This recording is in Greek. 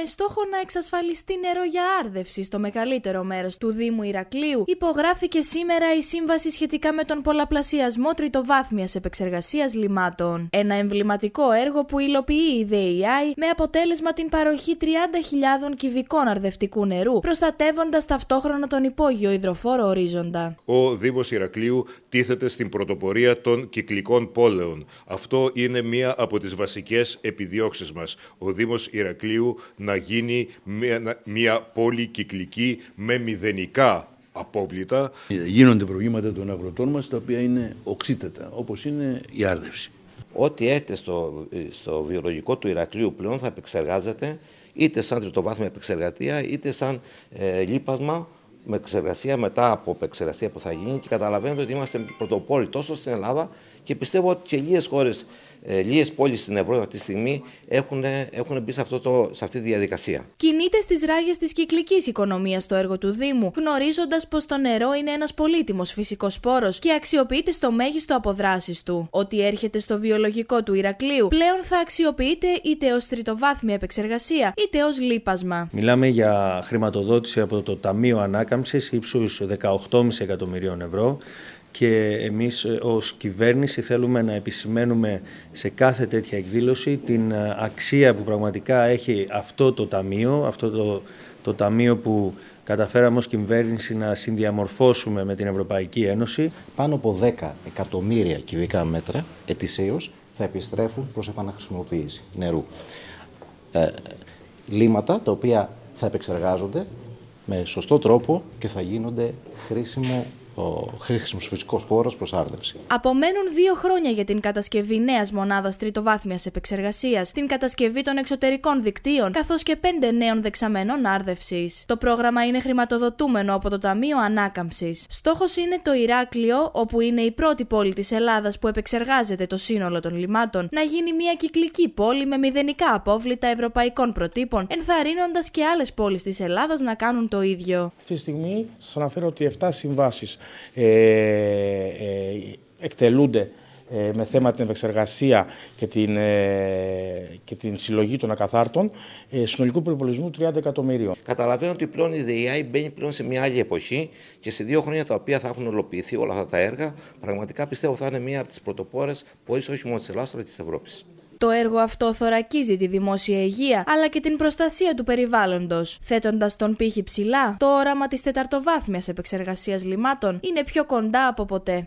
με στόχο να εξασφαλιστεί νερό για άρδευση στο μεγαλύτερο μέρος του Δήμου Ηρακλείου, υπογράφηκε σήμερα η σύμβαση σχετικά με τον πολλαπλασιασμό τριτοβάθμιας επεξεργασίας λιμάτων. Ένα εμβληματικό έργο που υλοποιεί η ΔΕΗ με αποτέλεσμα την παροχή 30.000 κυβικών αρδευτικού νερού, προστατεύοντας ταυτόχρονα τον υπόγειο υδροφόρο ορίζοντα. Ο Δήμος Ηρακλείου τίθεται στην πρωτοπορία των κυκλικών πόλεων. Αυτό είναι μία από τις βασικές επιδιώξεις μας. Ο Δήμος Ηρακλείου να γίνει μια, μια πόλη κυκλική με μηδενικά απόβλητα. Γίνονται προβλήματα των αγροτών μας τα οποία είναι οξύτατα, όπως είναι η άρδευση. Ό,τι έρχεται στο, στο βιολογικό του Ηρακλείου πλέον θα επεξεργάζεται είτε σαν τριτοβάθμια επεξεργατεία είτε σαν ε, λίπασμα με εξεργασία, μετά από επεξεργασία που θα γίνει και καταλαβαίνετε ότι είμαστε πρωτοπόροι τόσο στην Ελλάδα και πιστεύω ότι και λίγες χώρες, ε, λίγες πόλεις στην Ευρώπη αυτή τη στιγμή έχουν, έχουν μπει σε, αυτό το, σε αυτή τη διαδικασία. Κινείται στις ράγες της κυκλικής οικονομίας το έργο του Δήμου, γνωρίζοντας πως το νερό είναι ένας πολύτιμος φυσικός πόρο και αξιοποιείται στο μέγιστο από του. Ότι έρχεται στο βιολογικό του Ηρακλείου πλέον θα αξιοποιείται είτε ως τριτοβάθμια επεξεργασία είτε ως λίπασμα. Μιλάμε για χρηματοδότηση από το Ταμείο Ανάκαμψης ανάκαμψης ύψους 18,5 εκατομμυρίων ευρώ και εμείς ε, ως κυβέρνηση θέλουμε να επισημαίνουμε σε κάθε τέτοια εκδήλωση την ε, αξία που πραγματικά έχει αυτό το ταμείο, αυτό το, το ταμείο που καταφέραμε ως κυβέρνηση να συνδιαμορφώσουμε με την Ευρωπαϊκή Ένωση. Πάνω από 10 εκατομμύρια κυβικά μέτρα ετησίως θα επιστρέφουν προς επαναχρησιμοποίηση νερού. Ε, τα οποία θα επεξεργάζονται με σωστό τρόπο και θα γίνονται χρήσιμο ο χρήσιμος φυσικός πόρος προς άρδευση. Απομένουν δύο χρόνια για την κατασκευή νέας μονάδας τριτοβάθμιας επεξεργασίας, την κατασκευή των εξωτερικών δικτύων, καθώς και πέντε νέων δεξαμένων άρδευση. Το πρόγραμμα είναι χρηματοδοτούμενο από το Ταμείο Ανάκαμψης. Στόχος είναι το Ηράκλειο, όπου είναι η πρώτη πόλη της Ελλάδας που επεξεργάζεται το σύνολο των λιμάτων, να γίνει μια κυκλική πόλη με μηδενικά απόβλητα ευρωπαϊκών προτύπων, ενθαρρύνοντας και άλλες πόλεις της Ελλάδας να κάνουν το ίδιο. Αυτή τη στιγμή σας αναφέρω ότι 7 συμβάσεις ε, ε, εκτελούνται ε, με θέμα την επεξεργασία και την, συλλογή των ακαθάρτων, συνολικού προπολογισμού 30 εκατομμυρίων. Καταλαβαίνω ότι πλέον η ΔΕΙΑΙ μπαίνει πλέον σε μια άλλη εποχή και σε δύο χρόνια τα οποία θα έχουν ολοποιηθεί όλα αυτά τα έργα, πραγματικά πιστεύω θα είναι μία από τις πρωτοπόρες, που όχι μόνο της Ελλάδας, αλλά και της Ευρώπης. Το έργο αυτό θωρακίζει τη δημόσια υγεία αλλά και την προστασία του περιβάλλοντος. Θέτοντας τον πύχη ψηλά, το όραμα της τεταρτοβάθμιας επεξεργασίας λιμάτων είναι πιο κοντά από ποτέ.